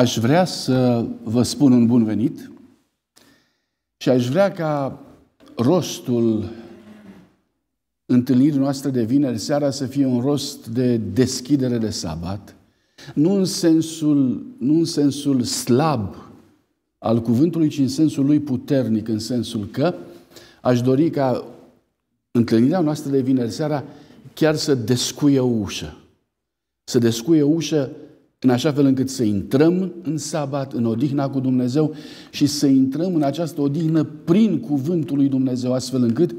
aș vrea să vă spun un bun venit și aș vrea ca rostul întâlnirii noastre de vineri seara să fie un rost de deschidere de sabat, nu în sensul, nu în sensul slab al cuvântului, ci în sensul lui puternic, în sensul că aș dori ca întâlnirea noastră de vineri seara chiar să descuie o ușă. Să descuie o ușă în așa fel încât să intrăm în sabat, în odihna cu Dumnezeu și să intrăm în această odihnă prin cuvântul lui Dumnezeu, astfel încât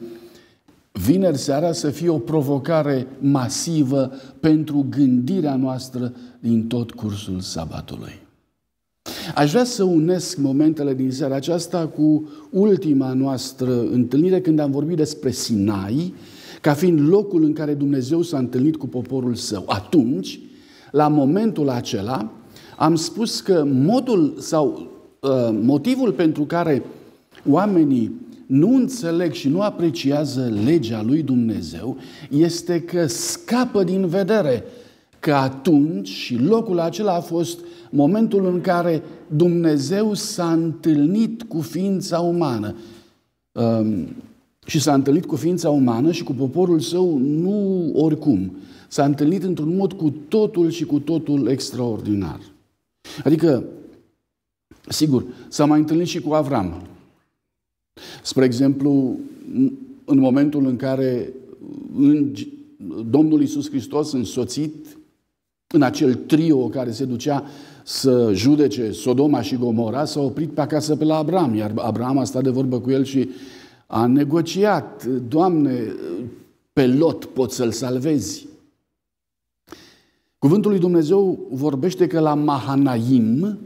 vineri seara să fie o provocare masivă pentru gândirea noastră din tot cursul sabatului. Aș vrea să unesc momentele din seara aceasta cu ultima noastră întâlnire când am vorbit despre Sinai, ca fiind locul în care Dumnezeu s-a întâlnit cu poporul său. Atunci, la momentul acela, am spus că modul sau uh, motivul pentru care oamenii nu înțeleg și nu apreciază legea lui Dumnezeu este că scapă din vedere că atunci și locul acela a fost momentul în care Dumnezeu s-a întâlnit cu ființa umană. Um, și s-a întâlnit cu ființa umană și cu poporul său nu oricum, s-a întâlnit într-un mod cu totul și cu totul extraordinar. Adică, sigur, s-a mai întâlnit și cu Avram. Spre exemplu, în momentul în care Domnul Iisus Hristos, însoțit în acel trio care se ducea să judece Sodoma și Gomora, s-a oprit pe acasă pe la Abram, iar Abram a stat de vorbă cu el și a negociat, Doamne, pe Lot poți să-l salvezi. Cuvântul lui Dumnezeu vorbește că la Mahanaim,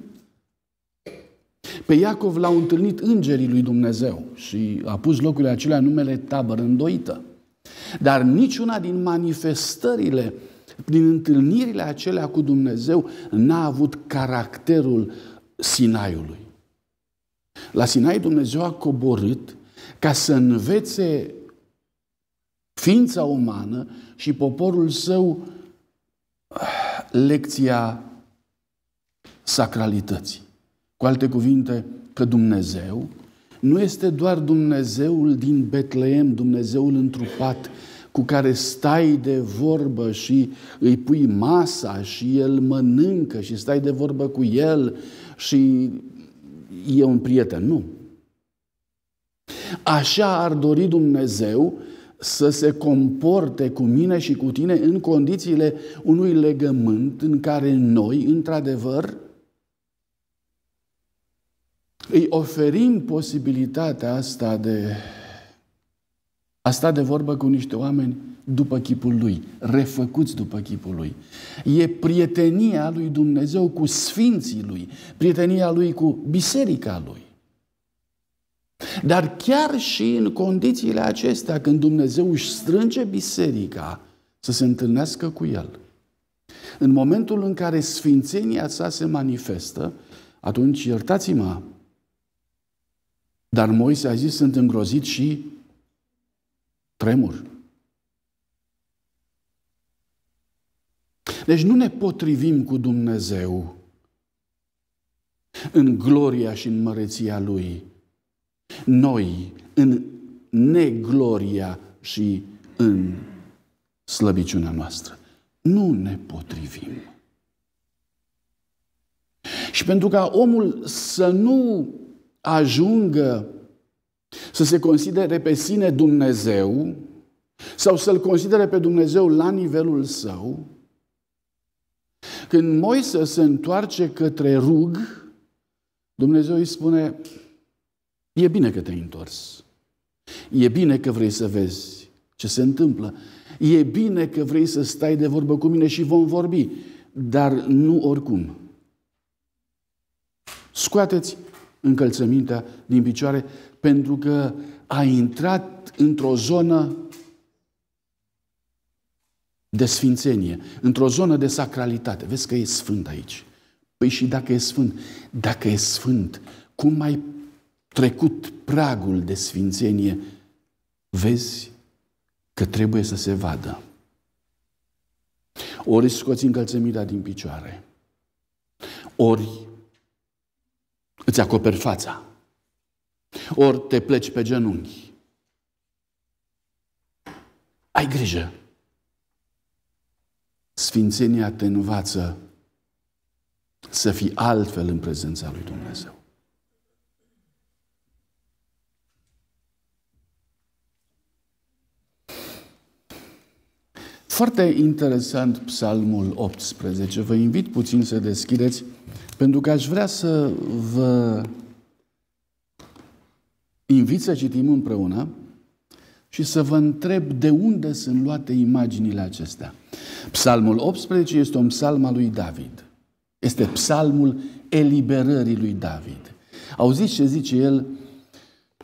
pe Iacov l-au întâlnit îngerii lui Dumnezeu și a pus locurile acelea numele tabără îndoită. Dar niciuna din manifestările, din întâlnirile acelea cu Dumnezeu, n-a avut caracterul Sinaiului. La Sinai Dumnezeu a coborât ca să învețe ființa umană și poporul său lecția sacralității. Cu alte cuvinte, că Dumnezeu nu este doar Dumnezeul din Betleem, Dumnezeul întrupat, cu care stai de vorbă și îi pui masa și el mănâncă și stai de vorbă cu el și e un prieten. Nu. Așa ar dori Dumnezeu să se comporte cu mine și cu tine în condițiile unui legământ în care noi, într-adevăr, îi oferim posibilitatea asta de a sta de vorbă cu niște oameni după chipul lui, refăcuți după chipul lui. E prietenia lui Dumnezeu cu sfinții lui, prietenia lui cu biserica lui. Dar chiar și în condițiile acestea, când Dumnezeu își strânge biserica să se întâlnească cu El, în momentul în care sfințenia sa se manifestă, atunci, iertați-mă, dar Moise a zis, sunt îngrozit și tremur. Deci nu ne potrivim cu Dumnezeu în gloria și în măreția Lui, noi, în negloria și în slăbiciunea noastră, nu ne potrivim. Și pentru ca omul să nu ajungă să se considere pe sine Dumnezeu sau să-L considere pe Dumnezeu la nivelul său, când Moise se întoarce către rug, Dumnezeu îi spune, E bine că te-ai întors. E bine că vrei să vezi ce se întâmplă. E bine că vrei să stai de vorbă cu mine și vom vorbi, dar nu oricum. Scoateți încălțămintea din picioare pentru că a intrat într-o zonă de sfințenie, într-o zonă de sacralitate. Vezi că e sfânt aici. Păi și dacă e sfânt, dacă e sfânt, cum mai trecut pragul de sfințenie, vezi că trebuie să se vadă. Ori scoți încălțămita din picioare, ori îți acoperi fața, ori te pleci pe genunchi. Ai grijă! Sfințenia te învață să fii altfel în prezența lui Dumnezeu. Foarte interesant psalmul 18. Vă invit puțin să deschideți, pentru că aș vrea să vă invit să citim împreună și să vă întreb de unde sunt luate imaginile acestea. Psalmul 18 este un psalm al lui David. Este psalmul eliberării lui David. Auziți ce zice el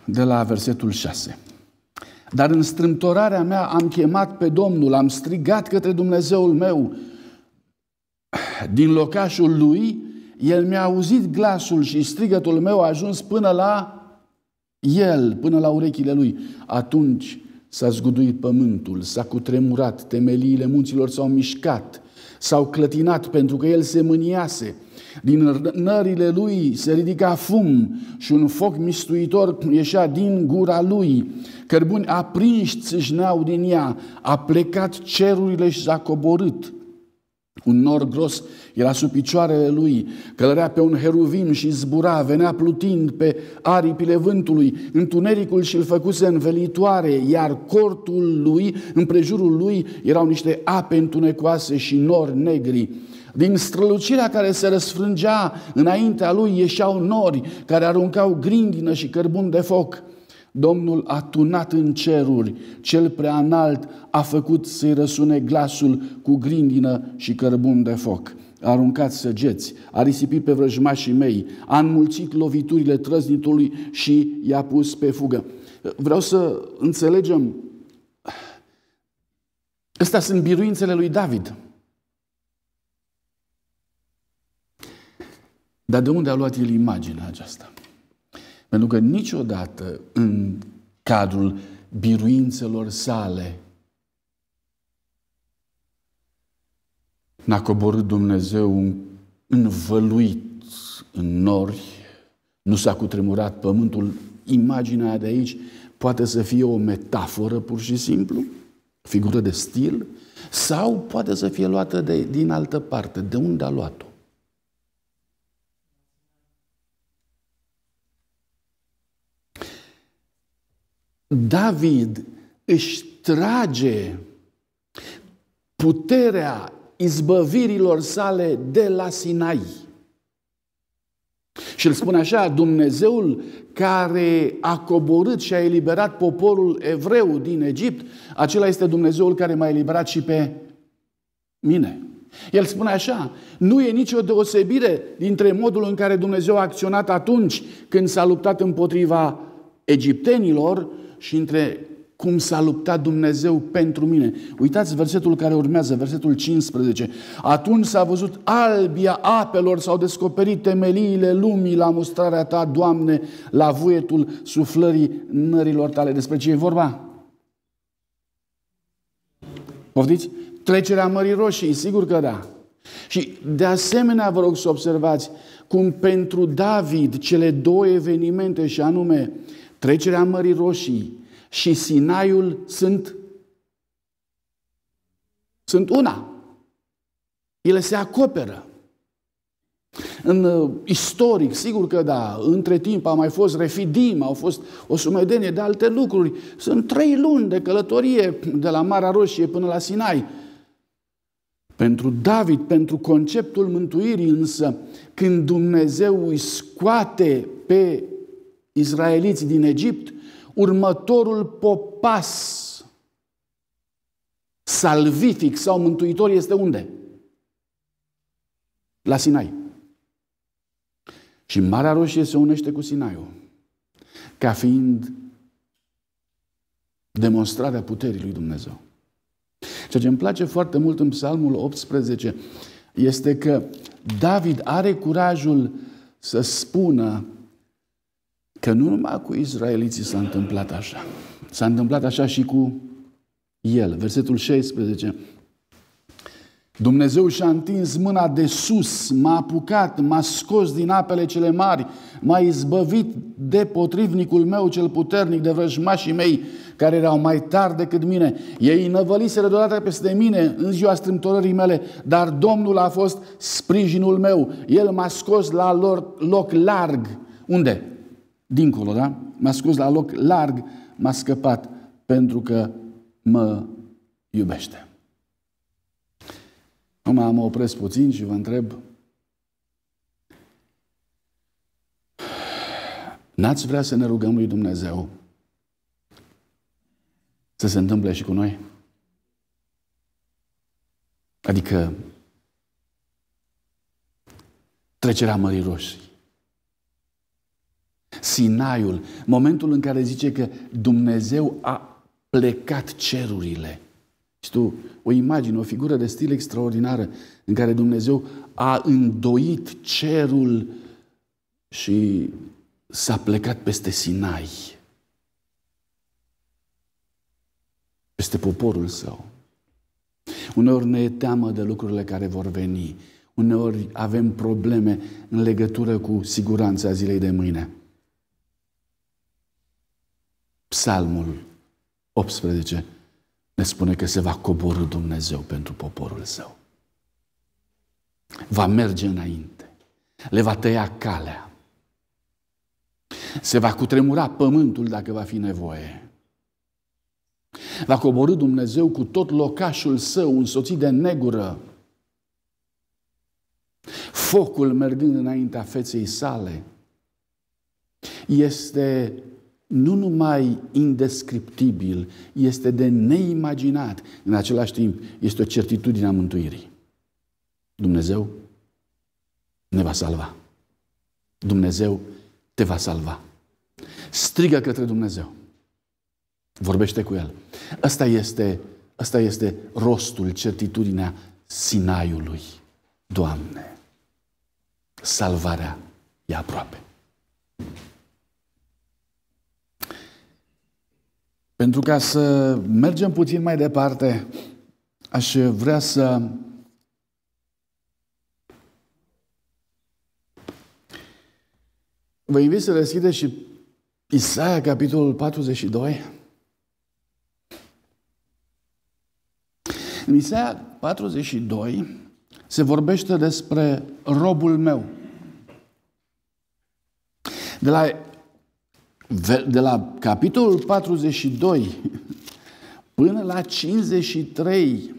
de la versetul 6. Dar în strâmtorarea mea am chemat pe Domnul, am strigat către Dumnezeul meu. Din locașul lui, el mi-a auzit glasul și strigătul meu a ajuns până la el, până la urechile lui. Atunci s-a zguduit pământul, s-a cutremurat, temeliile munților s-au mișcat, s-au clătinat pentru că el se mâniase. Din nările lui se ridica fum și un foc mistuitor ieșea din gura lui. Cărbuni aprinși țâșneau din ea, a plecat cerurile și s-a coborât. Un nor gros era sub picioarele lui, călărea pe un heruvim și zbura, venea plutind pe aripile vântului, întunericul și-l făcuse învelitoare, iar cortul lui, împrejurul lui, erau niște ape întunecoase și nori negri. Din strălucirea care se răsfrângea înaintea lui ieșeau nori care aruncau grindină și cărbun de foc. Domnul a tunat în ceruri, cel prea înalt a făcut să-i răsune glasul cu grindină și cărbun de foc. A aruncat săgeți, a risipit pe vrăjmașii mei, a înmulțit loviturile trăznitului și i-a pus pe fugă. Vreau să înțelegem, ăsta sunt biruințele lui David. Dar de unde a luat el imaginea aceasta? Pentru că niciodată în cadrul biruințelor sale n-a coborât Dumnezeu învăluit în nori, nu s-a cutremurat pământul. Imaginea de aici poate să fie o metaforă pur și simplu, figură de stil, sau poate să fie luată de, din altă parte. De unde a luat-o? David își trage puterea izbăvirilor sale de la Sinai. Și îl spune așa, Dumnezeul care a coborât și a eliberat poporul evreu din Egipt, acela este Dumnezeul care m-a eliberat și pe mine. El spune așa, nu e nicio deosebire dintre modul în care Dumnezeu a acționat atunci când s-a luptat împotriva egiptenilor și între cum s-a luptat Dumnezeu pentru mine. Uitați versetul care urmează, versetul 15. Atunci s-a văzut albia apelor, s-au descoperit temeliile lumii la mustrarea ta, Doamne, la vuietul suflării nărilor tale. Despre ce e vorba? Poftiți? Trecerea Mării Roșii, sigur că da. Și de asemenea vă rog să observați cum pentru David cele două evenimente și anume trecerea Mării Roșii și Sinaiul sunt, sunt una. Ele se acoperă. În uh, istoric, sigur că da, între timp a mai fost refidim, au fost o sumedenie de alte lucruri. Sunt trei luni de călătorie de la Marea Roșie până la Sinai. Pentru David, pentru conceptul mântuirii însă, când Dumnezeu îi scoate pe izraeliți din Egipt, următorul popas salvific sau mântuitor este unde? La Sinai. Și Marea Roșie se unește cu Sinaiul ca fiind demonstrarea puterii lui Dumnezeu. Ceea ce îmi place foarte mult în Psalmul 18 este că David are curajul să spună că nu numai cu izraeliții s-a întâmplat așa. S-a întâmplat așa și cu el. Versetul 16. Dumnezeu și-a întins mâna de sus, m-a apucat, m-a scos din apele cele mari, m-a izbăvit de potrivnicul meu cel puternic, de vrăjmașii mei, care erau mai tari decât mine. Ei năvăliseră deodată peste mine în ziua strâmtorării mele, dar Domnul a fost sprijinul meu. El m-a scos la lor loc larg. Unde? dincolo, da? M-a scos la loc larg, m-a scăpat pentru că mă iubește. Acum mă opresc puțin și vă întreb, n-ați vrea să ne rugăm lui Dumnezeu să se întâmple și cu noi? Adică trecerea Mării Roșii, Sinaiul, momentul în care zice că Dumnezeu a plecat cerurile. Și tu, o imagine, o figură de stil extraordinară în care Dumnezeu a îndoit cerul și s-a plecat peste Sinai. Peste poporul său. Uneori ne e teamă de lucrurile care vor veni. Uneori avem probleme în legătură cu siguranța zilei de mâine. Psalmul 18 ne spune că se va coborâ Dumnezeu pentru poporul său. Va merge înainte, le va tăia calea, se va cutremura pământul dacă va fi nevoie. Va coborâ Dumnezeu cu tot locașul său însoțit de negură, focul mergând înaintea feței sale. Este nu numai indescriptibil, este de neimaginat. În același timp, este o certitudine a mântuirii. Dumnezeu ne va salva. Dumnezeu te va salva. Strigă către Dumnezeu. Vorbește cu El. Asta este, asta este rostul, certitudinea Sinaiului. Doamne, salvarea e aproape. Pentru ca să mergem puțin mai departe, aș vrea să Vă invit să deschideți și Isaia, capitolul 42. În Isaia 42 se vorbește despre robul meu. De la de la capitolul 42 până la 53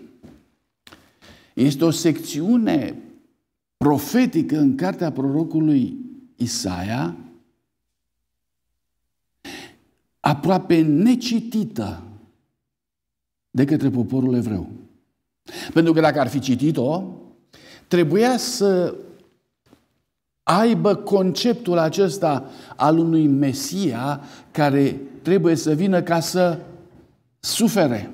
este o secțiune profetică în cartea prorocului Isaia, aproape necitită de către poporul evreu. Pentru că dacă ar fi citit-o, trebuia să aibă conceptul acesta al unui Mesia care trebuie să vină ca să sufere.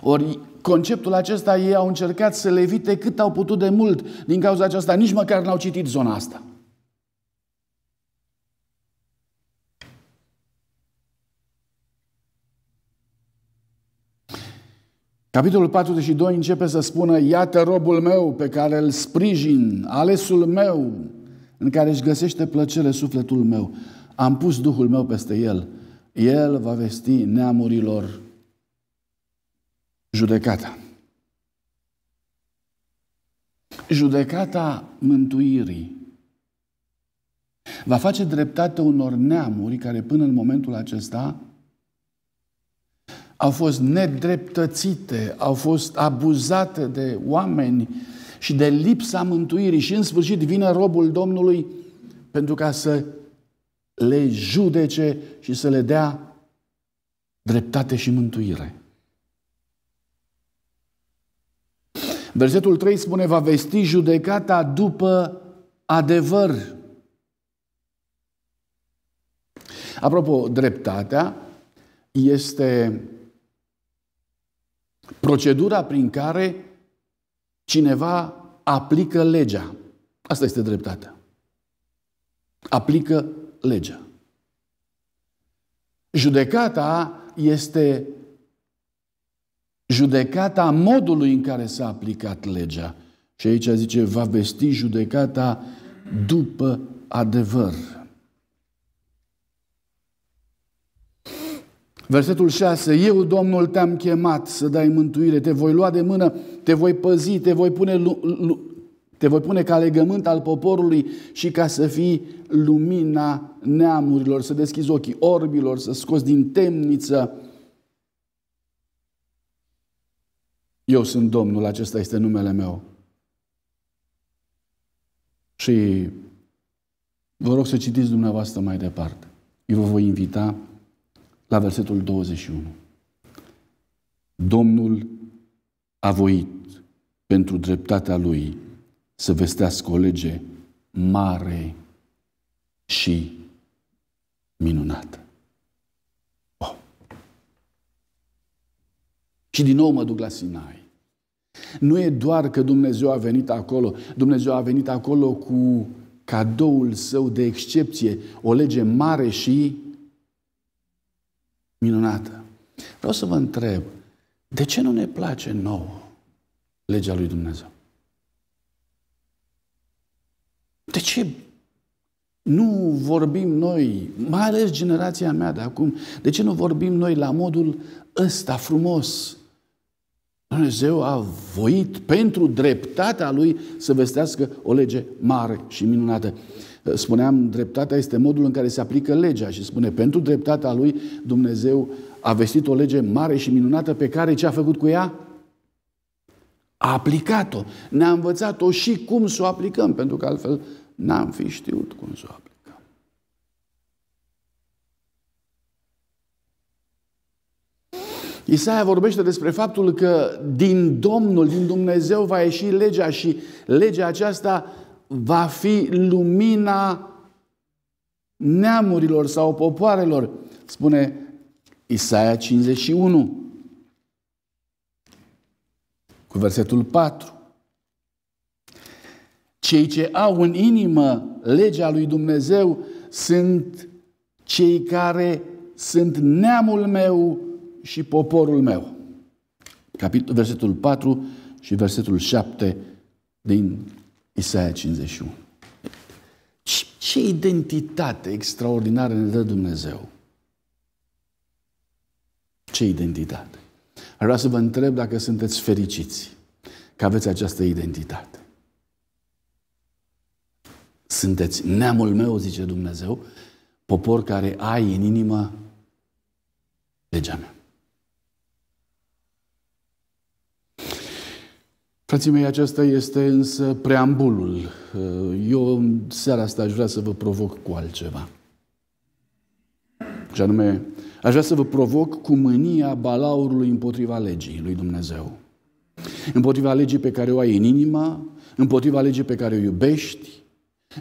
Ori conceptul acesta ei au încercat să le evite cât au putut de mult din cauza aceasta, nici măcar n-au citit zona asta. Capitolul 42 începe să spună, iată robul meu pe care îl sprijin, alesul meu, în care își găsește plăcere sufletul meu. Am pus Duhul meu peste el. El va vesti neamurilor judecata. Judecata mântuirii va face dreptate unor neamuri care până în momentul acesta au fost nedreptățite, au fost abuzate de oameni și de lipsa mântuirii și în sfârșit vine robul Domnului pentru ca să le judece și să le dea dreptate și mântuire. Versetul 3 spune, va vesti judecata după adevăr. Apropo, dreptatea este procedura prin care Cineva aplică legea. Asta este dreptatea. Aplică legea. Judecata este judecata modului în care s-a aplicat legea. Și aici zice, va vesti judecata după adevăr. Versetul 6. Eu, Domnul, te-am chemat să dai mântuire, te voi lua de mână, te voi păzi, te voi pune, te voi pune ca legământ al poporului și ca să fii lumina neamurilor, să deschizi ochii orbilor, să scoți din temniță. Eu sunt Domnul, acesta este numele meu. Și vă rog să citiți dumneavoastră mai departe. Eu vă voi invita la versetul 21. Domnul a voit pentru dreptatea lui să vestească o lege mare și minunată. Oh. Și din nou mă duc la Sinai. Nu e doar că Dumnezeu a venit acolo. Dumnezeu a venit acolo cu cadoul său de excepție, o lege mare și minunată. Vreau să vă întreb, de ce nu ne place nouă legea lui Dumnezeu? De ce nu vorbim noi, mai ales generația mea de acum, de ce nu vorbim noi la modul ăsta frumos? Dumnezeu a voit pentru dreptatea lui să vestească o lege mare și minunată. Spuneam, dreptatea este modul în care se aplică legea și spune, pentru dreptatea lui Dumnezeu a vestit o lege mare și minunată pe care ce a făcut cu ea? A aplicat-o. Ne-a învățat-o și cum să o aplicăm, pentru că altfel n-am fi știut cum să o aplicăm. Isaia vorbește despre faptul că din Domnul, din Dumnezeu va ieși legea și legea aceasta va fi lumina neamurilor sau popoarelor, spune Isaia 51 cu versetul 4. Cei ce au în inimă legea lui Dumnezeu sunt cei care sunt neamul meu și poporul meu. Capitol, versetul 4 și versetul 7 din Isaia 51. Ce, ce identitate extraordinară ne dă Dumnezeu? Ce identitate? Ar vrea să vă întreb dacă sunteți fericiți că aveți această identitate. Sunteți neamul meu, zice Dumnezeu, popor care ai în inimă legea mea. Frații mei, aceasta este însă preambulul. Eu în seara asta aș vrea să vă provoc cu altceva. Și anume, aș vrea să vă provoc cu mânia balaurului împotriva legii lui Dumnezeu. Împotriva legii pe care o ai în inima, împotriva legii pe care o iubești,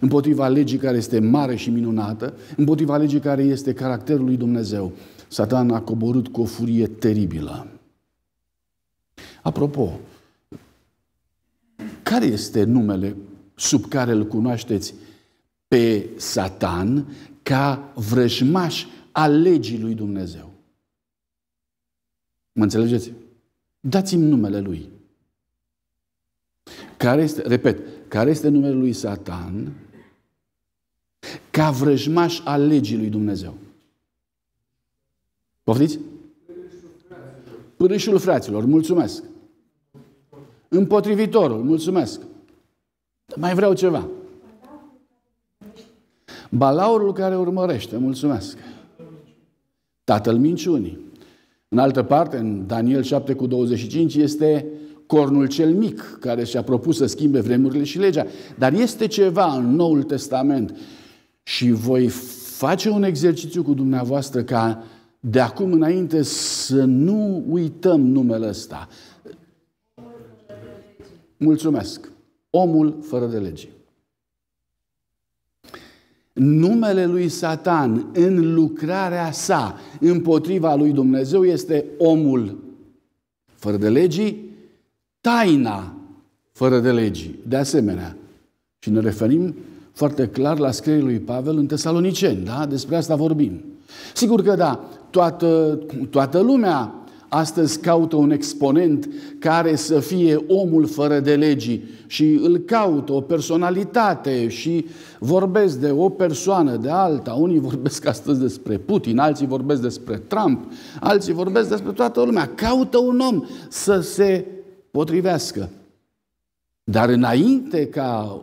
împotriva legii care este mare și minunată, împotriva legii care este caracterul lui Dumnezeu. Satan a coborât cu o furie teribilă. Apropo, care este numele sub care îl cunoașteți pe Satan ca vrăjmaș al legii lui Dumnezeu? Mă înțelegeți? Dați-mi numele lui. Care este, repet, care este numele lui Satan ca vrăjmaș al legii lui Dumnezeu? Poftiți? Pârâșul fraților, mulțumesc. Împotrivitorul, mulțumesc. Mai vreau ceva. Balaurul care urmărește, mulțumesc. Tatăl minciunii. În altă parte, în Daniel 7 cu 25, este cornul cel mic care și-a propus să schimbe vremurile și legea. Dar este ceva în Noul Testament și voi face un exercițiu cu dumneavoastră ca de acum înainte să nu uităm numele ăsta, Mulțumesc. Omul fără de lege. Numele lui Satan în lucrarea sa împotriva lui Dumnezeu este omul fără de legii, taina fără de legii. De asemenea, și ne referim foarte clar la scrierii lui Pavel în Tesaloniceni, da? Despre asta vorbim. Sigur că da, toată, toată lumea Astăzi caută un exponent care să fie omul fără de legii și îl caută o personalitate și vorbesc de o persoană, de alta. Unii vorbesc astăzi despre Putin, alții vorbesc despre Trump, alții vorbesc despre toată lumea. Caută un om să se potrivească. Dar înainte ca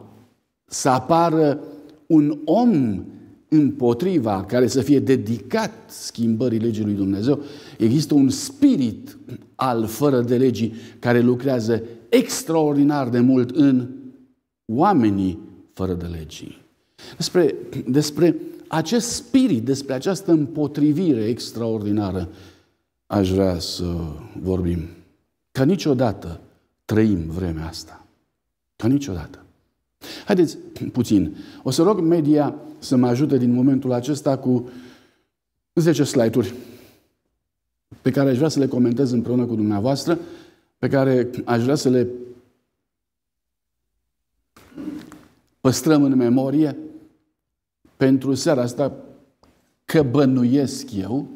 să apară un om împotriva, care să fie dedicat schimbării legii lui Dumnezeu, există un spirit al fără de legii care lucrează extraordinar de mult în oamenii fără de legii. Despre, despre acest spirit, despre această împotrivire extraordinară, aș vrea să vorbim. Ca niciodată trăim vremea asta. Ca niciodată. Haideți puțin. O să rog media să mă ajute din momentul acesta cu 10 slide-uri pe care aș vrea să le comentez împreună cu dumneavoastră, pe care aș vrea să le păstrăm în memorie pentru seara asta că bănuiesc eu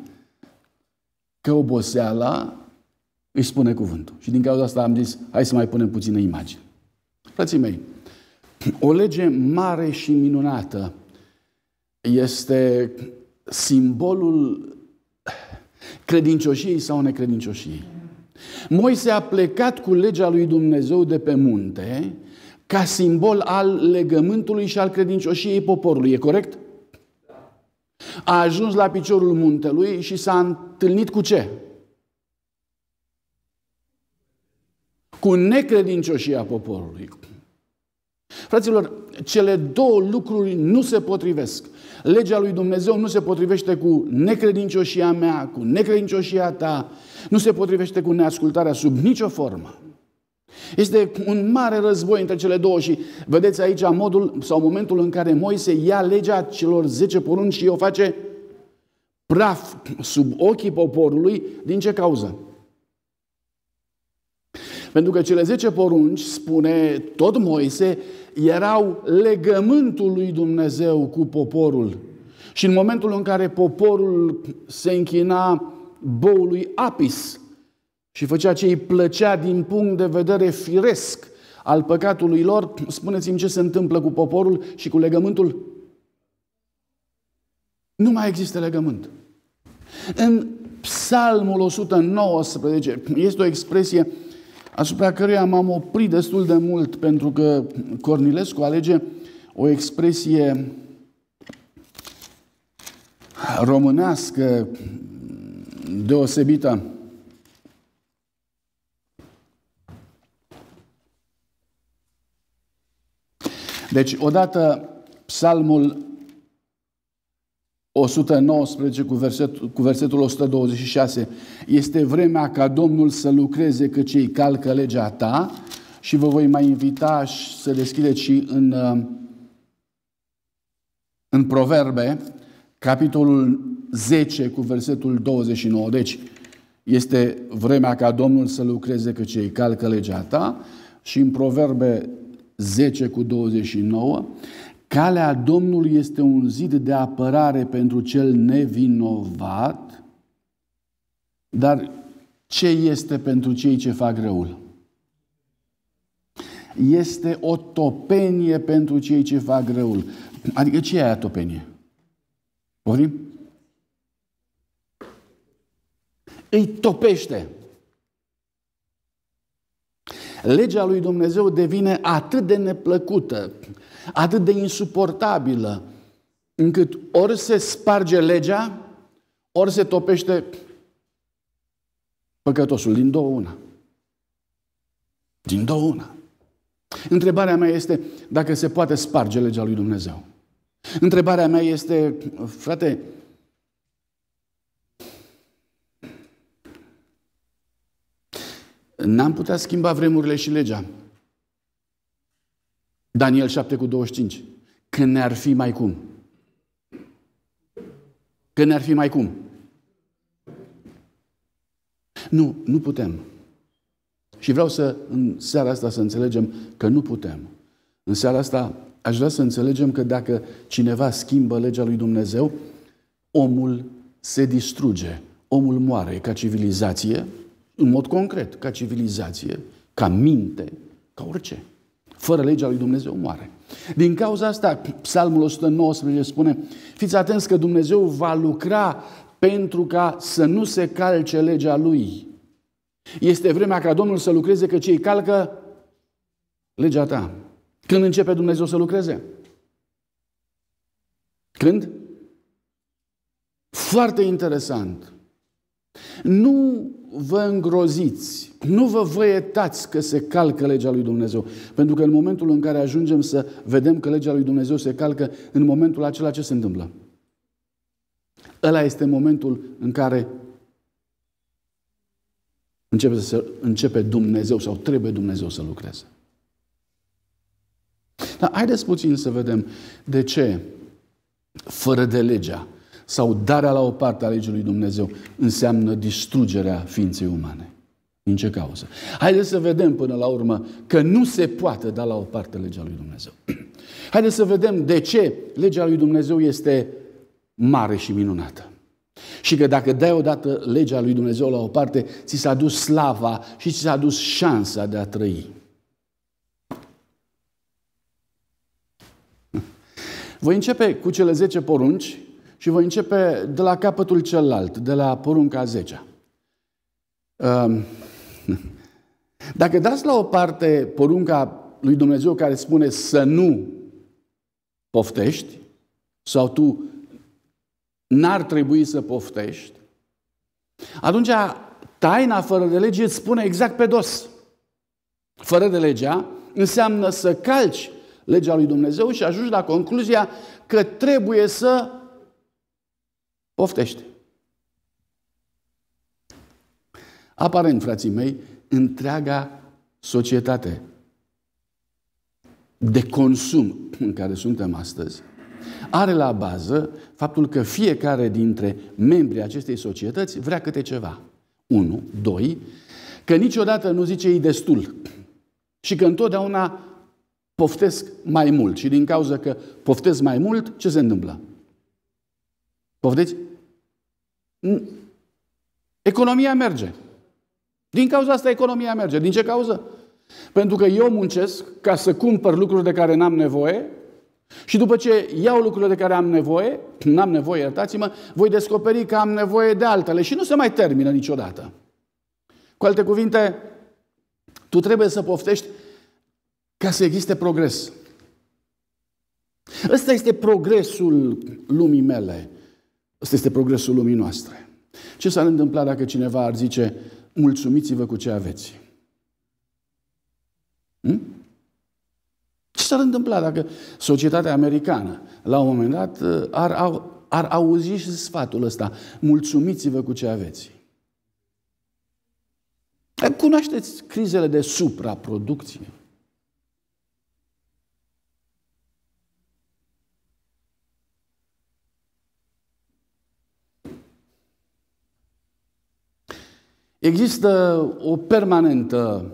că oboseala îi spune cuvântul. Și din cauza asta am zis, hai să mai punem puțină imagine. Frații mei, o lege mare și minunată este simbolul credincioșiei sau necredincioșiei. Moise a plecat cu legea lui Dumnezeu de pe munte ca simbol al legământului și al credincioșiei poporului. E corect? A ajuns la piciorul muntelui și s-a întâlnit cu ce? Cu necredincioșia poporului. Fraților, cele două lucruri nu se potrivesc. Legea lui Dumnezeu nu se potrivește cu necredincioșia mea, cu necredincioșia ta, nu se potrivește cu neascultarea sub nicio formă. Este un mare război între cele două și vedeți aici modul sau momentul în care Moise ia legea celor 10 porunci și o face praf sub ochii poporului. Din ce cauză? Pentru că cele 10 porunci, spune tot Moise, erau legământul lui Dumnezeu cu poporul. Și în momentul în care poporul se închina boului Apis și făcea ce îi plăcea din punct de vedere firesc al păcatului lor, spuneți-mi ce se întâmplă cu poporul și cu legământul? Nu mai există legământ. În Psalmul 119 este o expresie asupra căruia m-am oprit destul de mult, pentru că Cornilescu alege o expresie românească deosebită. Deci, odată psalmul 119 cu verset, cu versetul 126. Este vremea ca Domnul să lucreze că cei calcă legea ta și vă voi mai invita să deschideți și în, în Proverbe, capitolul 10 cu versetul 29. Deci, este vremea ca Domnul să lucreze că cei calcă legea ta și în Proverbe 10 cu 29 Calea Domnului este un zid de apărare pentru cel nevinovat, dar ce este pentru cei ce fac răul? Este o topenie pentru cei ce fac răul. Adică ce e aia topenie? Vorim? Îi topește. Legea lui Dumnezeu devine atât de neplăcută, atât de insuportabilă, încât ori se sparge legea, ori se topește păcătosul, din două una. Din două una. Întrebarea mea este dacă se poate sparge legea lui Dumnezeu. Întrebarea mea este, frate, n-am putea schimba vremurile și legea. Daniel 7 cu 25. Când ne-ar fi mai cum? Când ne-ar fi mai cum? Nu, nu putem. Și vreau să, în seara asta, să înțelegem că nu putem. În seara asta aș vrea să înțelegem că dacă cineva schimbă legea lui Dumnezeu, omul se distruge, omul moare ca civilizație, în mod concret, ca civilizație, ca minte, ca orice. Fără legea lui Dumnezeu moare. Din cauza asta, Psalmul 119 spune, fiți atenți că Dumnezeu va lucra pentru ca să nu se calce legea lui. Este vremea ca Domnul să lucreze că cei calcă legea ta. Când începe Dumnezeu să lucreze? Când? Foarte interesant. Nu vă îngroziți, nu vă văietați că se calcă legea lui Dumnezeu. Pentru că în momentul în care ajungem să vedem că legea lui Dumnezeu se calcă, în momentul acela ce se întâmplă? Ăla este momentul în care începe, să, începe Dumnezeu sau trebuie Dumnezeu să lucreze. Dar haideți puțin să vedem de ce, fără de legea, sau darea la o parte a legii lui Dumnezeu înseamnă distrugerea ființei umane. Din ce cauză? Haideți să vedem până la urmă că nu se poate da la o parte legea lui Dumnezeu. Haideți să vedem de ce legea lui Dumnezeu este mare și minunată. Și că dacă dai odată legea lui Dumnezeu la o parte, ți s-a dus slava și ți s-a dus șansa de a trăi. Voi începe cu cele 10 porunci și voi începe de la capătul celălalt, de la porunca 10. Dacă dați la o parte porunca lui Dumnezeu care spune să nu poftești, sau tu n-ar trebui să poftești, atunci taina fără de lege îți spune exact pe dos. Fără de legea înseamnă să calci legea lui Dumnezeu și ajungi la concluzia că trebuie să Poftește! Aparent, frații mei, întreaga societate de consum în care suntem astăzi are la bază faptul că fiecare dintre membrii acestei societăți vrea câte ceva. Unu, doi, că niciodată nu zice ei destul și că întotdeauna poftesc mai mult și din cauza că poftesc mai mult, ce se întâmplă? Poftiți? Economia merge. Din cauza asta economia merge. Din ce cauză? Pentru că eu muncesc ca să cumpăr lucruri de care n-am nevoie și după ce iau lucrurile de care am nevoie, n-am nevoie, iertați-mă, voi descoperi că am nevoie de altele și nu se mai termină niciodată. Cu alte cuvinte, tu trebuie să poftești ca să existe progres. Ăsta este progresul lumii mele. Asta este progresul lumii noastre. Ce s-ar întâmpla dacă cineva ar zice, mulțumiți-vă cu ce aveți? Hm? Ce s-ar întâmpla dacă societatea americană, la un moment dat, ar, au, ar auzi și sfatul ăsta, mulțumiți-vă cu ce aveți? Cunoașteți crizele de supraproducție? Există o permanentă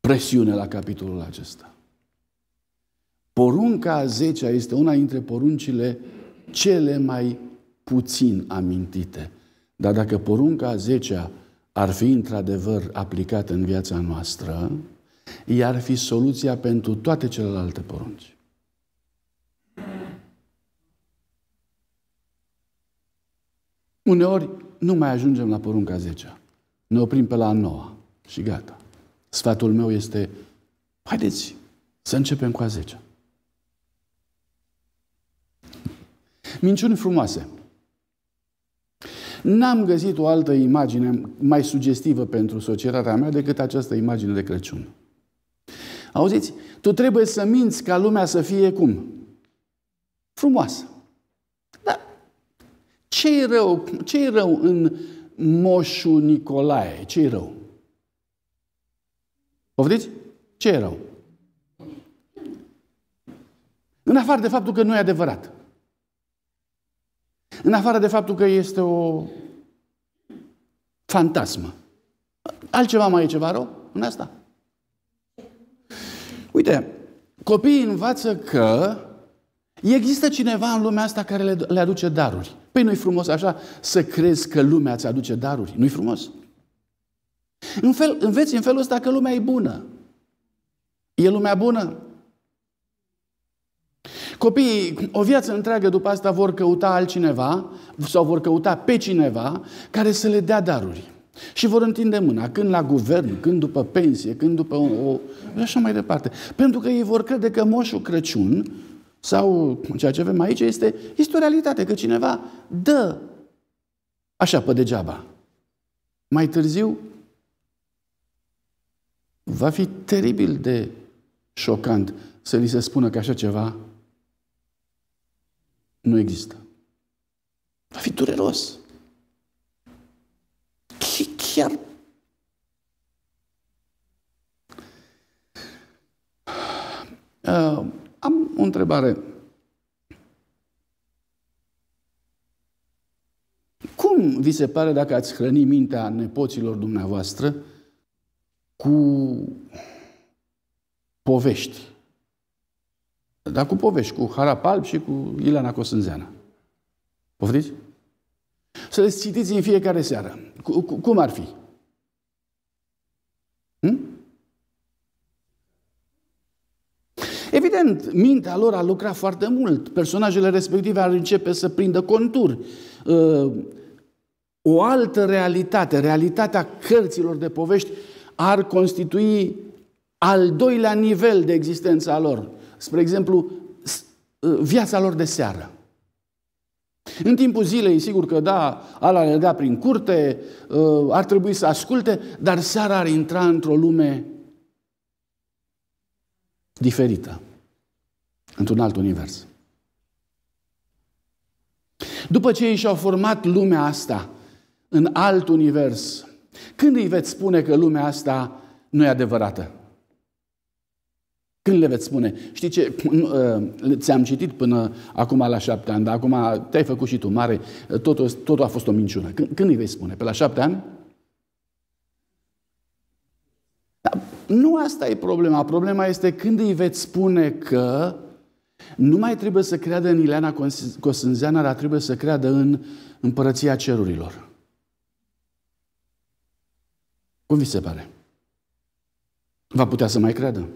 presiune la capitolul acesta. Porunca a zecea este una dintre poruncile cele mai puțin amintite. Dar dacă porunca a zecea ar fi într-adevăr aplicată în viața noastră, ea ar fi soluția pentru toate celelalte porunci. Uneori nu mai ajungem la porunca 10 Ne oprim pe la 9 și gata. Sfatul meu este, haideți să începem cu a 10 Minciuni frumoase. N-am găsit o altă imagine mai sugestivă pentru societatea mea decât această imagine de Crăciun. Auziți? Tu trebuie să minți ca lumea să fie cum? Frumoasă ce e rău, ce rău în moșul Nicolae? ce e rău? Poftiți? ce e rău? În afară de faptul că nu e adevărat. În afară de faptul că este o fantasmă. Altceva mai e ceva rău în asta? Uite, copiii învață că există cineva în lumea asta care le aduce daruri. Păi nu-i frumos așa să crezi că lumea îți aduce daruri. Nu-i frumos? În fel, înveți în felul ăsta că lumea e bună. E lumea bună? Copiii o viață întreagă după asta vor căuta altcineva sau vor căuta pe cineva care să le dea daruri. Și vor întinde mâna, când la guvern, când după pensie, când după o... o așa mai departe. Pentru că ei vor crede că moșul Crăciun sau ceea ce avem aici este, este o realitate, că cineva dă așa pe degeaba. Mai târziu va fi teribil de șocant să li se spună că așa ceva nu există. Va fi dureros. Chiar Uh, am o întrebare. Cum vi se pare dacă ați hrăni mintea nepoților dumneavoastră cu povești? Dar cu povești, cu Harap Alb și cu Ilana Cosânzeana. Poftiți? Să le citiți în fiecare seară. Cum ar fi? Hm? Evident, mintea lor a lucrat foarte mult. Personajele respective ar începe să prindă conturi. Uh, o altă realitate, realitatea cărților de povești, ar constitui al doilea nivel de existență a lor. Spre exemplu, uh, viața lor de seară. În timpul zilei, sigur că da, al alerga prin curte, uh, ar trebui să asculte, dar seara ar intra într-o lume diferită într-un alt univers. După ce ei și-au format lumea asta în alt univers, când îi veți spune că lumea asta nu e adevărată? Când le veți spune? Știi ce? Uh, ți-am citit până acum la șapte ani, dar acum te-ai făcut și tu mare, totul, totul a fost o minciună. Când, când îi vei spune? Pe la șapte ani? Dar nu asta e problema. Problema este când îi veți spune că nu mai trebuie să creadă în Ileana Cosânzeană, dar trebuie să creadă în împărăția cerurilor. Cum vi se pare? Va putea să mai creadă?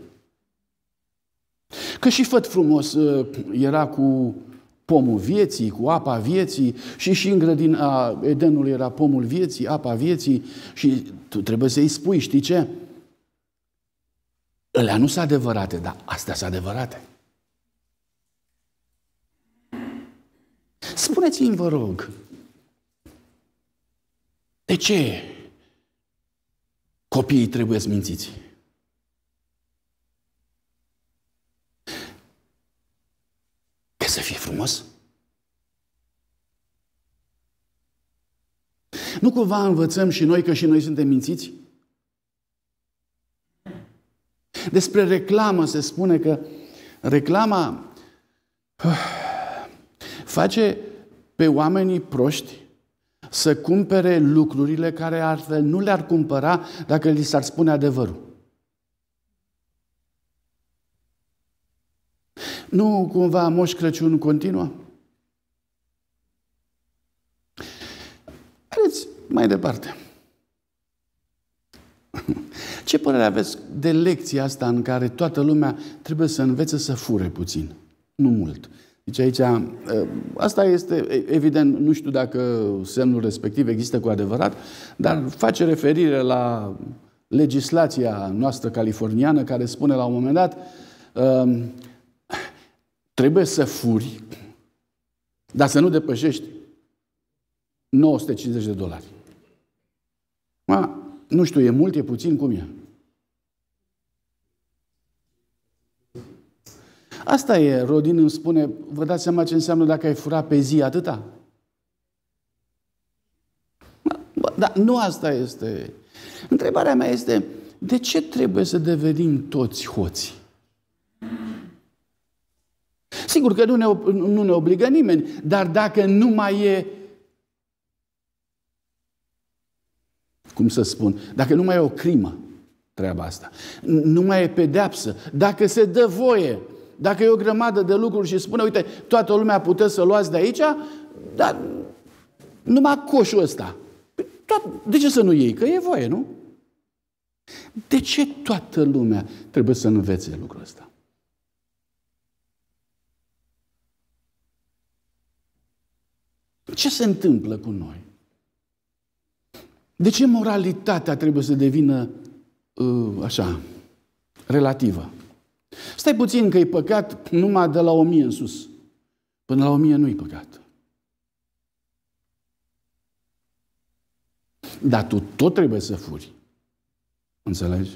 Că și făt frumos uh, era cu pomul vieții, cu apa vieții și și în grădina Edenului era pomul vieții, apa vieții și tu trebuie să-i spui, știi ce? Ălea nu sunt adevărate, dar astea sunt adevărate. Spuneți-mi, vă rog, de ce copiii trebuie să mințiți? Că să fie frumos? Nu cumva învățăm și noi că și noi suntem mințiți? Despre reclamă se spune că reclama ah, face pe oamenii proști să cumpere lucrurile care ar, nu le-ar cumpăra dacă li s-ar spune adevărul. Nu cumva Moș Crăciun continuă? Haideți mai departe. Ce părere aveți de lecția asta în care toată lumea trebuie să învețe să fure puțin? Nu mult. Deci aici, uh, asta este, evident, nu știu dacă semnul respectiv există cu adevărat, dar face referire la legislația noastră californiană care spune la un moment dat um, trebuie să furi, dar să nu depășești 950 de dolari. Ma, nu știu, e mult, e puțin, cum e? Asta e, Rodin îmi spune, vă dați seama ce înseamnă dacă ai furat pe zi atâta? Dar nu asta este. Întrebarea mea este, de ce trebuie să devenim toți hoți? Sigur că nu ne, nu ne obligă nimeni, dar dacă nu mai e cum să spun, dacă nu mai e o crimă treaba asta, nu mai e pedeapsă, dacă se dă voie, dacă e o grămadă de lucruri și spune, uite, toată lumea puteți să luați de aici, dar numai coșul ăsta. Păi, de ce să nu iei? Că e voie, nu? De ce toată lumea trebuie să învețe lucrul ăsta? Ce se întâmplă cu noi? De ce moralitatea trebuie să devină uh, așa, relativă? Stai puțin că e păcat numai de la mie în sus. Până la mie nu e păcat. Dar tu tot trebuie să furi. Înțelegi?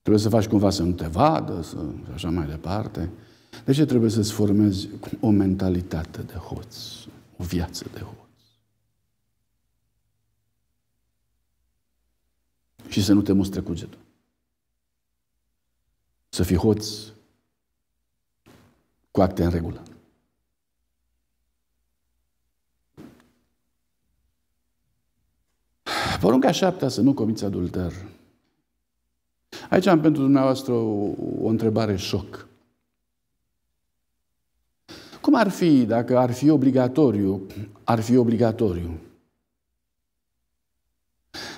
Trebuie să faci cumva să nu te vadă, să așa mai departe. De ce trebuie să-ți formezi o mentalitate de hoț, o viață de hoț? Și să nu te mustre cugetul să fii hoț cu acte în regulă. Porunca șaptea, să nu comiți adulter. Aici am pentru dumneavoastră o, o întrebare șoc. Cum ar fi dacă ar fi obligatoriu, ar fi obligatoriu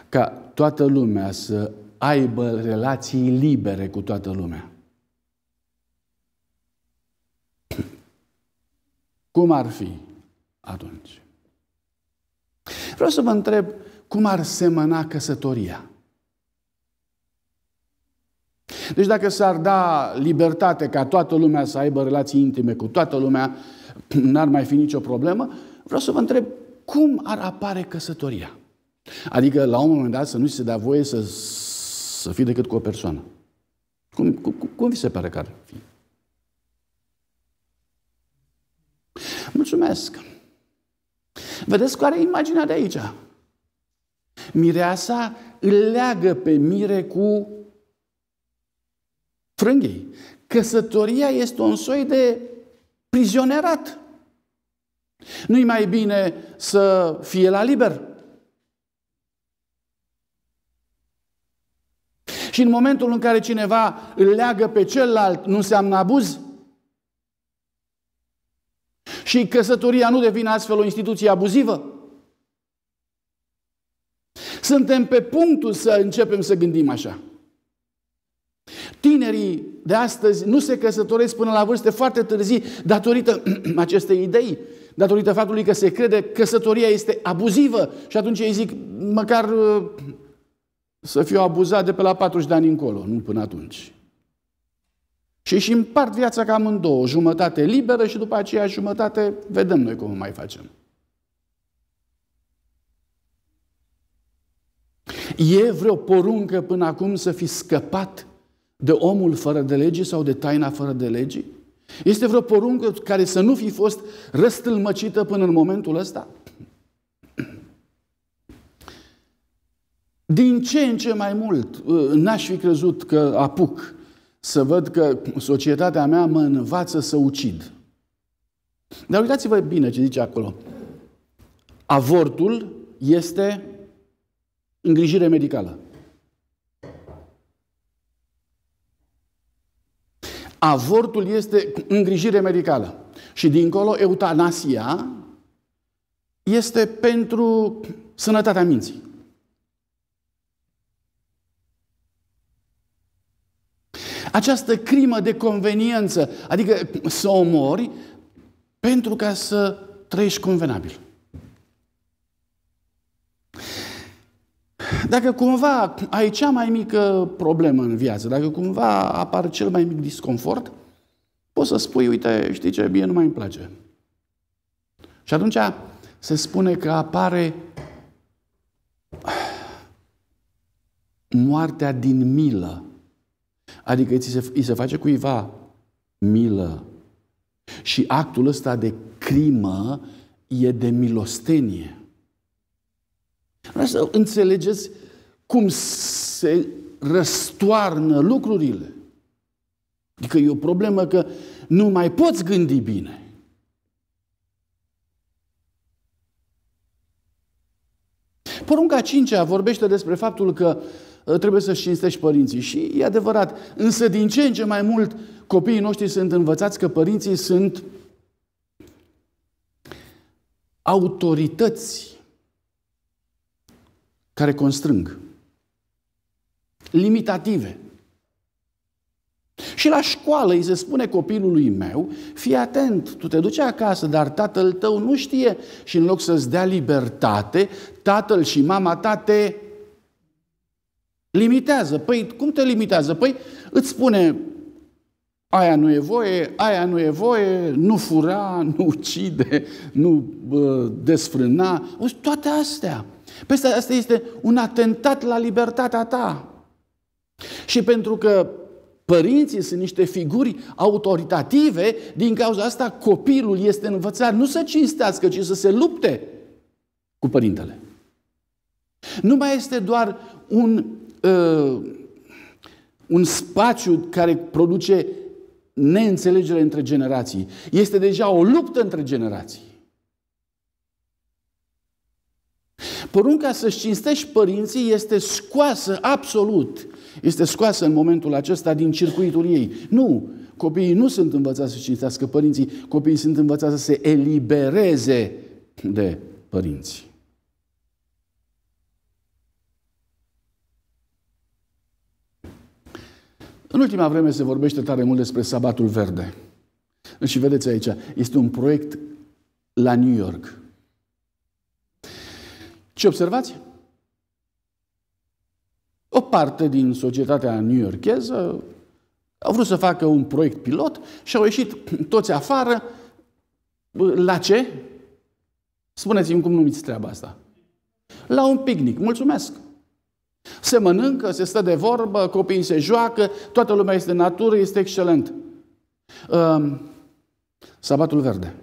ca toată lumea să aibă relații libere cu toată lumea. Cum ar fi atunci? Vreau să vă întreb cum ar semăna căsătoria. Deci dacă s-ar da libertate ca toată lumea să aibă relații intime cu toată lumea, n-ar mai fi nicio problemă, vreau să vă întreb cum ar apare căsătoria. Adică la un moment dat să nu se dea voie să să fii decât cu o persoană. Cum, cum, cum vi se pare că ar fi? Mulțumesc! Vedeți care e imaginea de aici? Mireasa îl leagă pe mire cu frânghii. Căsătoria este un soi de prizonerat. Nu-i mai bine să fie la liber? Și deci în momentul în care cineva îl leagă pe celălalt, nu înseamnă abuz? Și căsătoria nu devine astfel o instituție abuzivă? Suntem pe punctul să începem să gândim așa. Tinerii de astăzi nu se căsătoresc până la vârste foarte târzii datorită acestei idei, datorită faptului că se crede căsătoria este abuzivă și atunci ei zic, măcar să fiu abuzat de pe la 40 de ani încolo, nu până atunci. Și își împart viața cam în două, jumătate liberă și după aceea jumătate vedem noi cum mai facem. E vreo poruncă până acum să fi scăpat de omul fără de lege sau de taina fără de lege? Este vreo poruncă care să nu fi fost răstâlmăcită până în momentul ăsta? Din ce în ce mai mult, uh, n-aș fi crezut că apuc să văd că societatea mea mă învață să ucid. Dar uitați-vă bine ce zice acolo. Avortul este îngrijire medicală. Avortul este îngrijire medicală. Și dincolo, eutanasia este pentru sănătatea minții. această crimă de conveniență, adică să omori pentru ca să trăiești convenabil. Dacă cumva ai cea mai mică problemă în viață, dacă cumva apare cel mai mic disconfort, poți să spui, uite, știi ce, bine, nu mai îmi place. Și atunci se spune că apare moartea din milă. Adică îi se, îi se face cuiva milă. Și actul ăsta de crimă e de milostenie. Vreau să înțelegeți cum se răstoarnă lucrurile. Adică e o problemă că nu mai poți gândi bine. Porunca 5 vorbește despre faptul că Ă, trebuie să-și cinstești părinții. Și e adevărat. Însă din ce în ce mai mult copiii noștri sunt învățați că părinții sunt autorități care constrâng, limitative. Și la școală îi se spune copilului meu, fii atent, tu te duci acasă, dar tatăl tău nu știe și în loc să-ți dea libertate, tatăl și mama ta te Limitează. Păi cum te limitează? Păi îți spune aia nu e voie, aia nu e voie, nu fura, nu ucide, nu bă, desfrâna. Toate astea. Peste asta este un atentat la libertatea ta. Și pentru că Părinții sunt niște figuri autoritative, din cauza asta copilul este învățat nu să cinstească, ci să se lupte cu părintele. Nu mai este doar un uh, un spațiu care produce neînțelegere între generații. Este deja o luptă între generații. Porunca să-și cinstești părinții este scoasă absolut. Este scoasă în momentul acesta din circuitul ei. Nu, copiii nu sunt învățați să cinstească părinții, copiii sunt învățați să se elibereze de părinți. În ultima vreme se vorbește tare mult despre sabatul verde. Și vedeți aici, este un proiect la New York. Ce observați? O parte din societatea yorkeză au vrut să facă un proiect pilot și au ieșit toți afară. La ce? Spuneți-mi cum numiți treaba asta. La un picnic. Mulțumesc! Se mănâncă, se stă de vorbă, copiii se joacă, toată lumea este de natură, este excelent. Sabatul verde.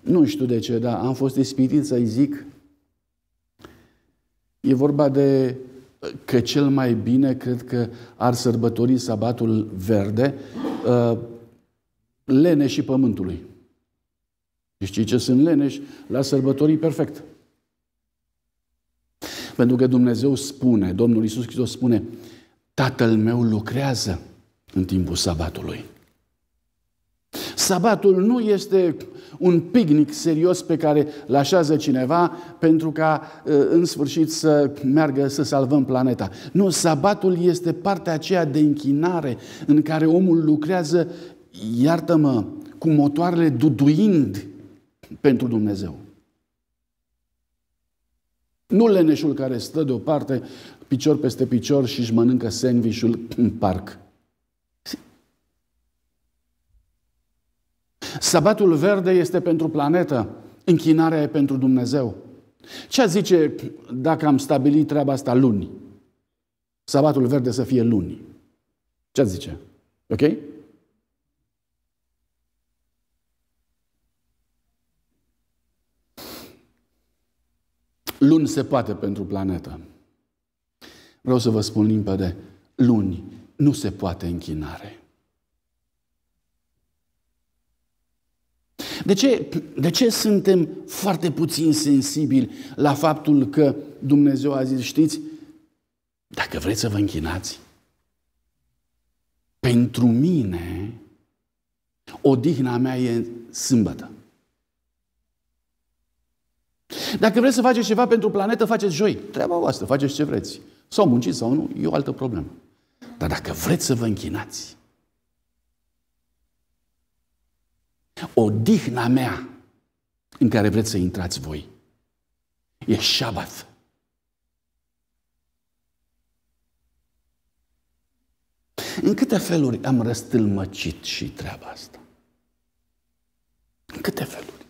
Nu știu de ce, dar am fost ispitit să-i zic. E vorba de că cel mai bine cred că ar sărbători sabatul verde uh, lene și pământului. Deci cei ce sunt leneși, la sărbătorii perfect. Pentru că Dumnezeu spune, Domnul Iisus Hristos spune, Tatăl meu lucrează în timpul sabatului. Sabatul nu este un picnic serios pe care îl așează cineva pentru ca ă, în sfârșit să meargă să salvăm planeta. Nu, sabatul este partea aceea de închinare în care omul lucrează, iartă-mă, cu motoarele duduind pentru Dumnezeu. Nu leneșul care stă deoparte, picior peste picior și își mănâncă sandvișul în parc. Sabatul verde este pentru planetă, închinarea e pentru Dumnezeu. Ce zice dacă am stabilit treaba asta luni? Sabatul verde să fie luni. Ce zice? Ok? luni se poate pentru planetă. Vreau să vă spun limpede, luni nu se poate închinare. De ce, de ce suntem foarte puțin sensibili la faptul că Dumnezeu a zis, știți, dacă vreți să vă închinați, pentru mine, odihna mea e sâmbătă. Dacă vreți să faceți ceva pentru planetă, faceți joi. Treaba voastră, faceți ce vreți. Sau munciți sau nu, e o altă problemă. Dar dacă vreți să vă închinați, odihna mea în care vreți să intrați voi e șabat. În câte feluri am răstâlmăcit și treaba asta? În câte feluri?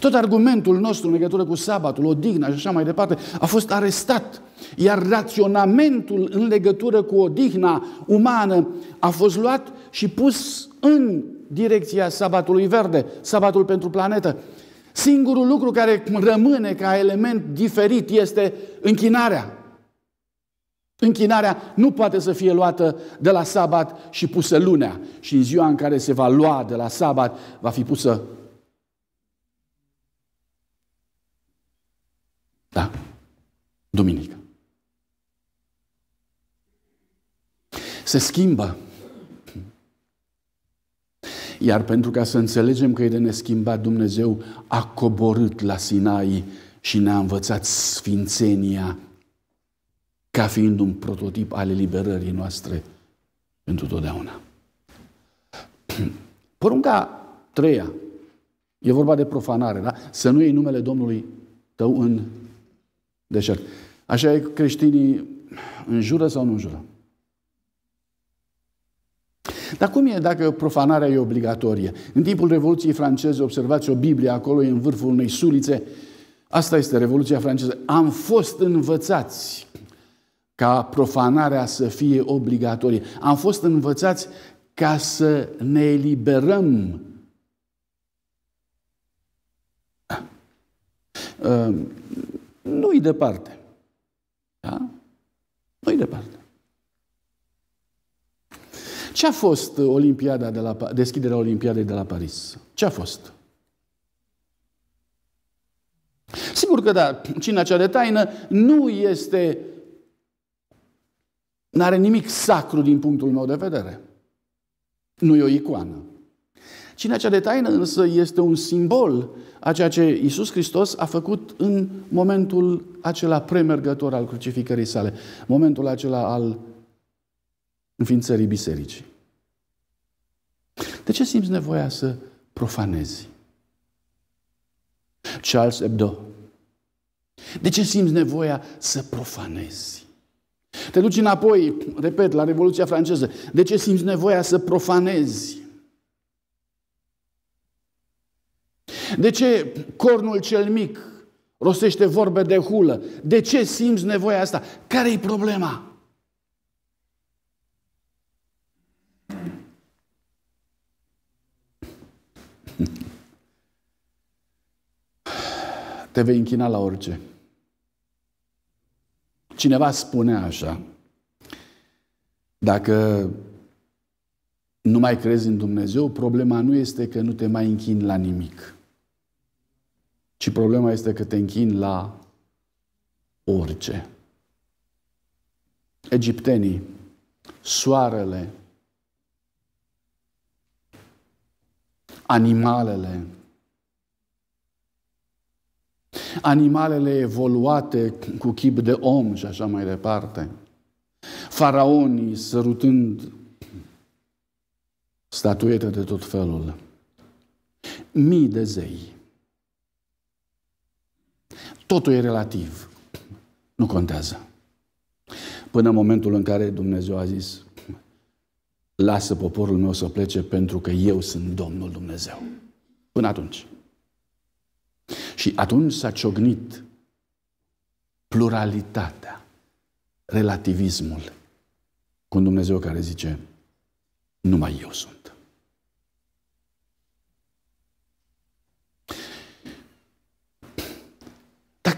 Tot argumentul nostru în legătură cu sabatul, odihna și așa mai departe, a fost arestat. Iar raționamentul în legătură cu odihna umană a fost luat și pus în direcția sabatului verde, sabatul pentru planetă. Singurul lucru care rămâne ca element diferit este închinarea. Închinarea nu poate să fie luată de la sabat și pusă lunea. Și în ziua în care se va lua de la sabat, va fi pusă Da? Duminică. Se schimbă. Iar pentru ca să înțelegem că e de neschimbat, Dumnezeu a coborât la Sinai și ne-a învățat sfințenia ca fiind un prototip al eliberării noastre pentru totdeauna. Porunca treia, e vorba de profanare, da? Să nu iei numele Domnului tău în deșert. Așa e creștinii înjură sau nu înjură? Dar cum e dacă profanarea e obligatorie? În timpul Revoluției franceze, observați o Biblie acolo, e în vârful unei sulițe. Asta este Revoluția franceză. Am fost învățați ca profanarea să fie obligatorie. Am fost învățați ca să ne eliberăm nu-i departe. Da? Nu-i departe. Ce a fost uh, Olimpiada de la, deschiderea Olimpiadei de la Paris? Ce a fost? Sigur că da, cina cea de taină nu este, nu are nimic sacru din punctul meu de vedere. Nu e o icoană. Cina cea de taină însă este un simbol a ceea ce Iisus Hristos a făcut în momentul acela premergător al crucificării sale, momentul acela al înființării bisericii. De ce simți nevoia să profanezi? Charles Hebdo. De ce simți nevoia să profanezi? Te duci înapoi, repet, la Revoluția franceză. De ce simți nevoia să profanezi? De ce cornul cel mic rostește vorbe de hulă? De ce simți nevoia asta? Care-i problema? Te vei închina la orice. Cineva spune așa, dacă nu mai crezi în Dumnezeu, problema nu este că nu te mai închini la nimic ci problema este că te închin la orice. Egiptenii, soarele, animalele, animalele evoluate cu chip de om și așa mai departe, faraonii sărutând statuete de tot felul, mii de zei Totul e relativ. Nu contează. Până în momentul în care Dumnezeu a zis, lasă poporul meu să plece pentru că eu sunt Domnul Dumnezeu. Până atunci. Și atunci s-a ciognit pluralitatea, relativismul cu Dumnezeu care zice, numai eu sunt.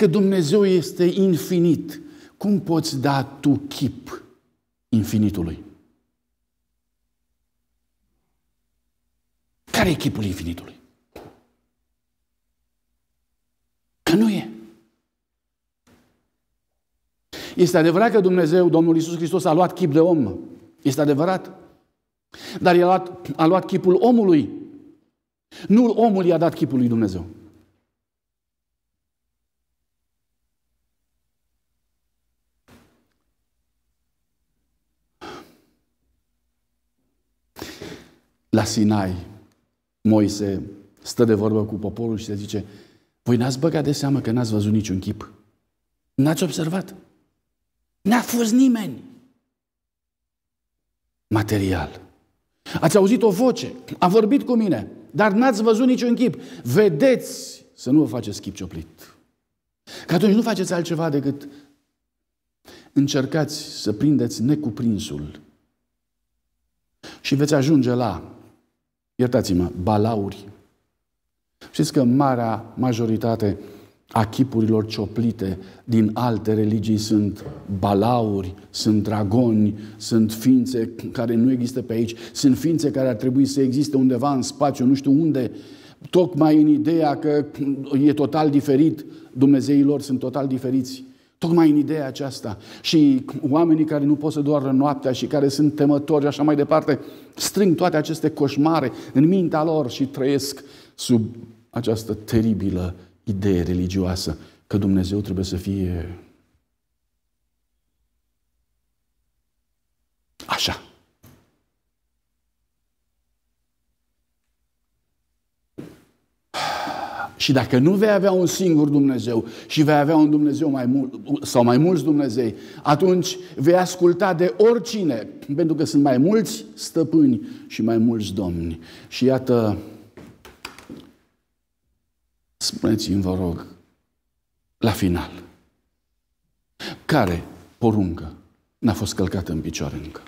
Dacă Dumnezeu este infinit, cum poți da tu chip infinitului? Care e chipul infinitului? Că nu e. Este adevărat că Dumnezeu, Domnul Isus Hristos, a luat chip de om. Este adevărat. Dar el a luat, a luat chipul omului. Nu omul i-a dat chipul lui Dumnezeu. la Sinai, Moise stă de vorbă cu poporul și se zice, voi n-ați băgat de seamă că n-ați văzut niciun chip. N-ați observat. N-a fost nimeni. Material. Ați auzit o voce, a vorbit cu mine, dar n-ați văzut niciun chip. Vedeți să nu vă faceți chip cioplit. Că atunci nu faceți altceva decât încercați să prindeți necuprinsul și veți ajunge la iertați-mă, balauri. Știți că marea majoritate a chipurilor cioplite din alte religii sunt balauri, sunt dragoni, sunt ființe care nu există pe aici, sunt ființe care ar trebui să existe undeva în spațiu, nu știu unde, tocmai în ideea că e total diferit, Dumnezeii lor sunt total diferiți. Tocmai în ideea aceasta. Și oamenii care nu pot să doară noaptea și care sunt temători și așa mai departe, strâng toate aceste coșmare în mintea lor și trăiesc sub această teribilă idee religioasă că Dumnezeu trebuie să fie Și dacă nu vei avea un singur Dumnezeu și vei avea un Dumnezeu mai mult, sau mai mulți Dumnezei, atunci vei asculta de oricine, pentru că sunt mai mulți stăpâni și mai mulți domni. Și iată, spuneți-mi, vă rog, la final, care poruncă n-a fost călcată în picioare încă?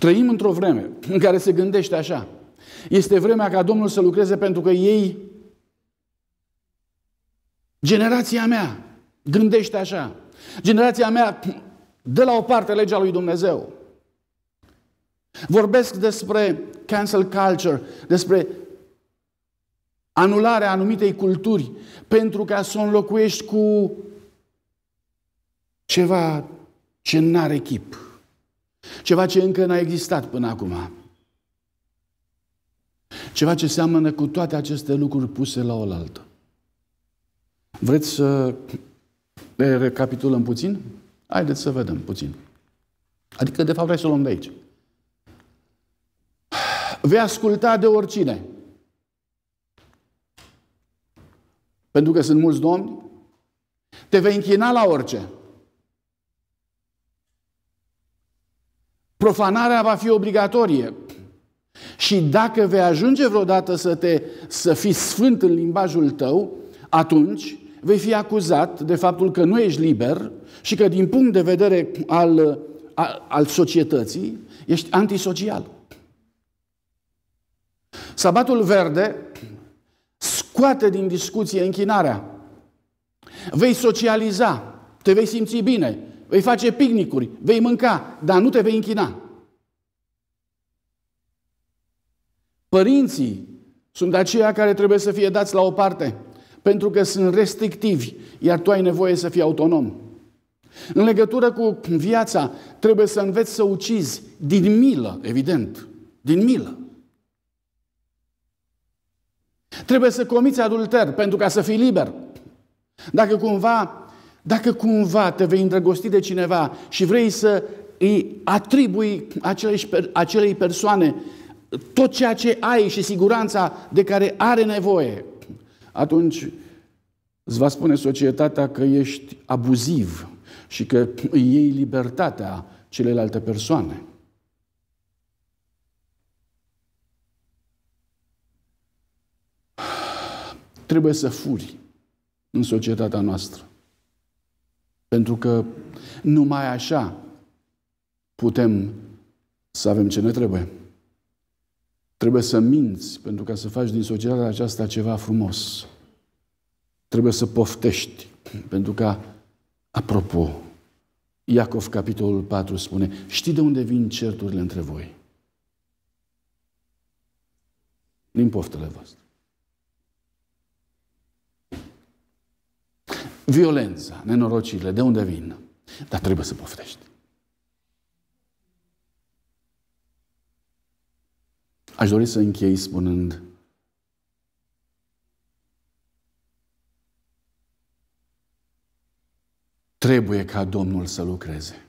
Trăim într-o vreme în care se gândește așa. Este vremea ca Domnul să lucreze pentru că ei, generația mea, gândește așa. Generația mea dă la o parte legea lui Dumnezeu. Vorbesc despre cancel culture, despre anularea anumitei culturi pentru ca să o înlocuiești cu ceva ce n-are chip. Ceva ce încă n-a existat până acum. Ceva ce seamănă cu toate aceste lucruri puse la oaltă. Vreți să le recapitulăm puțin? Haideți să vedem puțin. Adică, de fapt, vrei să luăm de aici. Vei asculta de oricine. Pentru că sunt mulți domni. Te vei închina la orice. Profanarea va fi obligatorie. Și dacă vei ajunge vreodată să, te, să fii sfânt în limbajul tău, atunci vei fi acuzat de faptul că nu ești liber și că din punct de vedere al, al, al societății ești antisocial. Sabatul verde scoate din discuție închinarea. Vei socializa, te vei simți bine, vei face picnicuri, vei mânca, dar nu te vei închina. Părinții sunt aceia care trebuie să fie dați la o parte, pentru că sunt restrictivi, iar tu ai nevoie să fii autonom. În legătură cu viața, trebuie să înveți să ucizi din milă, evident, din milă. Trebuie să comiți adulter pentru ca să fii liber. Dacă cumva dacă cumva te vei îndrăgosti de cineva și vrei să îi atribui acelei, persoane tot ceea ce ai și siguranța de care are nevoie, atunci îți va spune societatea că ești abuziv și că îi iei libertatea celelalte persoane. Trebuie să furi în societatea noastră. Pentru că numai așa putem să avem ce ne trebuie. Trebuie să minți pentru ca să faci din societatea aceasta ceva frumos. Trebuie să poftești pentru ca, apropo, Iacov, capitolul 4, spune, știi de unde vin certurile între voi? Din poftele voastre. violența, nenorocirile, de unde vin? Dar trebuie să poftești. Aș dori să închei spunând trebuie ca Domnul să lucreze.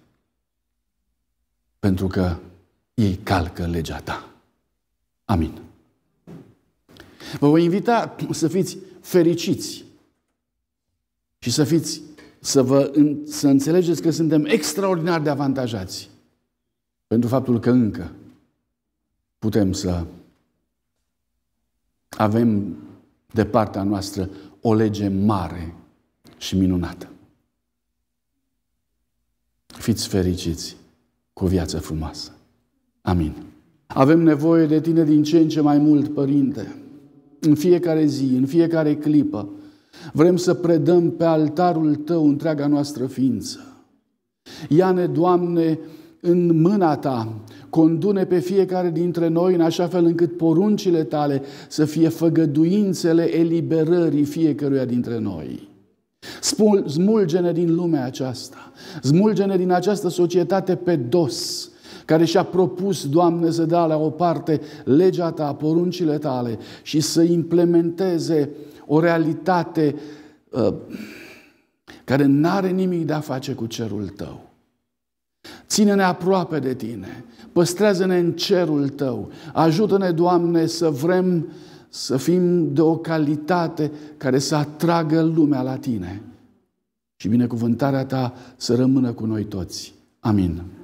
Pentru că ei calcă legea ta. Amin. Vă voi invita să fiți fericiți și să fiți, să, vă, să înțelegeți că suntem extraordinar de avantajați pentru faptul că încă putem să avem de partea noastră o lege mare și minunată. Fiți fericiți cu o viață frumoasă. Amin. Avem nevoie de tine din ce în ce mai mult, Părinte, în fiecare zi, în fiecare clipă, Vrem să predăm pe altarul Tău întreaga noastră ființă. Ia-ne, Doamne, în mâna Ta, condune pe fiecare dintre noi în așa fel încât poruncile Tale să fie făgăduințele eliberării fiecăruia dintre noi. Smulgene din lumea aceasta, smulgene din această societate pe dos, care și-a propus, Doamne, să dea la o parte legea Ta, poruncile Tale și să implementeze uh, o realitate uh, care nu are nimic de a face cu cerul tău. Ține-ne aproape de tine, păstrează-ne în cerul tău, ajută-ne, Doamne, să vrem să fim de o calitate care să atragă lumea la tine. Și binecuvântarea ta să rămână cu noi toți. Amin.